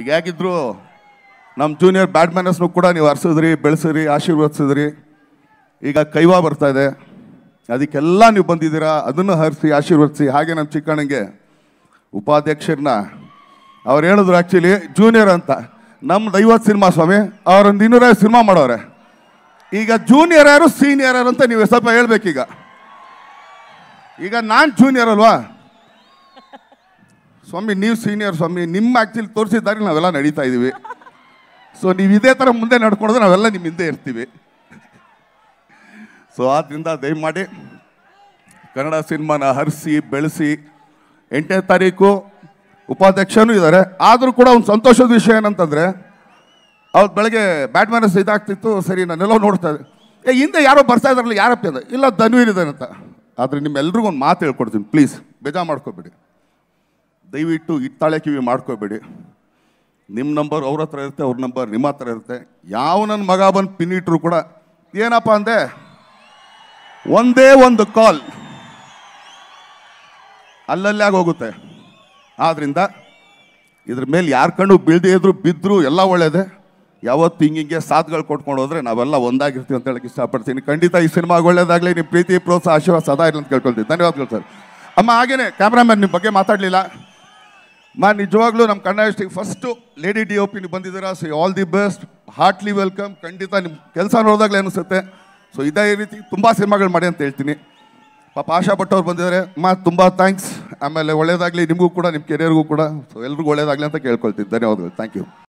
ಈಗ ಹೇಗಿದ್ರು ನಮ್ಮ ಜೂನಿಯರ್ ಬ್ಯಾಟ್ಮನಸ್ನು ಕೂಡ ನೀವು ಹರಿಸಿದ್ರಿ ಬೆಳೆಸಿದ್ರಿ ಆಶೀರ್ವದಿಸಿದ್ರಿ ಈಗ ಕೈವಾ ಬರ್ತಾ ಇದೆ ಅದಕ್ಕೆಲ್ಲ ನೀವು ಬಂದಿದ್ದೀರಾ ಅದನ್ನು ಹರಿಸಿ ಆಶೀರ್ವದಿಸಿ ಹಾಗೆ ನಮ್ಮ ಚಿಕ್ಕಣ್ಣಗೆ ಉಪಾಧ್ಯಕ್ಷರನ್ನ ಅವ್ರು ಹೇಳಿದ್ರು ಆ್ಯಕ್ಚುಲಿ ಜೂನಿಯರ್ ಅಂತ ನಮ್ಮ ಐವತ್ತು ಸಿನಿಮಾ ಸ್ವಾಮಿ ಅವರೊಂದು ಇನ್ನೂರ ಸಿನಿಮಾ ಮಾಡೋರೆ ಈಗ ಜೂನಿಯರ್ ಯಾರು ಸೀನಿಯರ್ ಯಾರು ಅಂತ ನೀವು ಸ್ವಲ್ಪ ಹೇಳ್ಬೇಕೀಗ ಈಗ ನಾನು ಜೂನಿಯರ್ ಅಲ್ವಾ ಸ್ವಾಮಿ ನೀವು ಸೀನಿಯರ್ ಸ್ವಾಮಿ ನಿಮ್ಮ ಆ್ಯಕ್ಚುಲಿ ತೋರಿಸಿದ್ದಾರೆ ನಾವೆಲ್ಲ ನಡೀತಾ ಇದ್ದೀವಿ ಸೊ ನೀವು ಇದೇ ಥರ ಮುಂದೆ ನಡ್ಕೊಂಡ್ರೆ ನಾವೆಲ್ಲ ನಿಮ್ಮ ಹಿಂದೆ ಇರ್ತೀವಿ ಸೊ ಆದ್ದರಿಂದ ದಯಮಾಡಿ ಕನ್ನಡ ಸಿನಿಮಾನ ಹರಿಸಿ ಬೆಳೆಸಿ ಎಂಟನೇ ತಾರೀಕು ಉಪಾಧ್ಯಕ್ಷನೂ ಇದ್ದಾರೆ ಆದರೂ ಕೂಡ ಒಂದು ಸಂತೋಷದ ವಿಷಯ ಏನಂತಂದರೆ ಅವ್ರು ಬೆಳಗ್ಗೆ ಬ್ಯಾಟ್ಮನಸ್ ಇದಾಗ್ತಿತ್ತು ಸರಿ ನಾನೆಲ್ಲೋ ನೋಡ್ತಾ ಇದ್ದೆ ಏ ಹಿಂದೆ ಯಾರೋ ಬರ್ತಾ ಇದ್ದಾರಲ್ಲ ಯಾರಪ್ಪ ಇಲ್ಲ ಧನ್ವೀರ್ ಅಂತ ಆದರೆ ನಿಮ್ಮೆಲ್ರಿಗೂ ಒಂದು ಮಾತು ಹೇಳ್ಕೊಡ್ತೀನಿ ಪ್ಲೀಸ್ ಬೇಜಾ ಮಾಡ್ಕೋಬೇಡಿ ದಯವಿಟ್ಟು ಇತ್ತಾಳೆ ಕಿವಿ ಮಾಡ್ಕೋಬೇಡಿ ನಿಮ್ಮ ನಂಬರ್ ಅವ್ರ ಹತ್ರ ಇರುತ್ತೆ ಅವ್ರ ನಂಬರ್ ನಿಮ್ಮ ಹತ್ರ ಇರುತ್ತೆ ಯಾವ ನನ್ನ ಮಗ ಬಂದು ಪಿನ್ ಕೂಡ ಏನಪ್ಪ ಅಂದೆ ಒಂದೇ ಒಂದು ಕಾಲ್ ಅಲ್ಲಲ್ಲೇ ಆಗೋಗುತ್ತೆ ಆದ್ದರಿಂದ ಇದ್ರ ಮೇಲೆ ಯಾರ ಕಣ್ಣು ಬೀಳದೇ ಇದ್ರು ಬಿದ್ದರು ಎಲ್ಲ ಒಳ್ಳೆಯದೇ ಯಾವತ್ತು ಹಿಂಗಿಂಗೆ ಸಾಥ್ಗಳು ಕೊಟ್ಕೊಂಡು ಹೋದ್ರೆ ನಾವೆಲ್ಲ ಒಂದಾಗಿರ್ತೀವಿ ಅಂತ ಹೇಳಕ್ಕೆ ಇಷ್ಟಪಡ್ತೀನಿ ಖಂಡಿತ ಈ ಸಿನಿಮಾ ಒಳ್ಳೇದಾಗಲಿ ನಿಮ್ಮ ಪ್ರೀತಿ ಪ್ರೋತ್ಸಾಹ ಆಶೀರ್ವಾದ ಸದಾ ಇರಲಿ ಅಂತ ಕೇಳ್ಕೊಳ್ತೀನಿ ಧನ್ಯವಾದಗಳು ಸರ್ ಅಮ್ಮ ಹಾಗೇನೆ ಕ್ಯಾಮ್ರಾಮನ್ ನಿಮ್ಮ ಬಗ್ಗೆ ಮಾತಾಡಲಿಲ್ಲ ಮಾ ನಿಜವಾಗ್ಲೂ ನಮ್ಮ Kannada district first lady D O P ನೀವು ಬಂದಿದ್ದೀರಾ so all the best heartily welcome ಖಂಡಿತ ನಿಮ್ಮ ಕೆಲಸ ನೋಡಿದಾಗಲೇ ಅನಿಸುತ್ತೆ ಸೊ ಇದೇ ರೀತಿ ತುಂಬ ಸಿನಿಮಾಗಳು ಮಾಡಿ ಅಂತ ಹೇಳ್ತೀನಿ ಪಾಪ ಆಶಾ ಭಟ್ ಬಂದಿದ್ದಾರೆ ಮಾ ತುಂಬ ಥ್ಯಾಂಕ್ಸ್ ಆಮೇಲೆ ಒಳ್ಳೇದಾಗಲಿ ನಿಮಗೂ ಕೂಡ ನಿಮ್ಮ ಕೆರಿಯರ್ಗೂ ಕೂಡ ಸೊ ಎಲ್ರಿಗೂ ಒಳ್ಳೇದಾಗಲಿ ಅಂತ ಕೇಳ್ಕೊಳ್ತೀನಿ ಧನ್ಯವಾದಗಳು ಥ್ಯಾಂಕ್ ಯು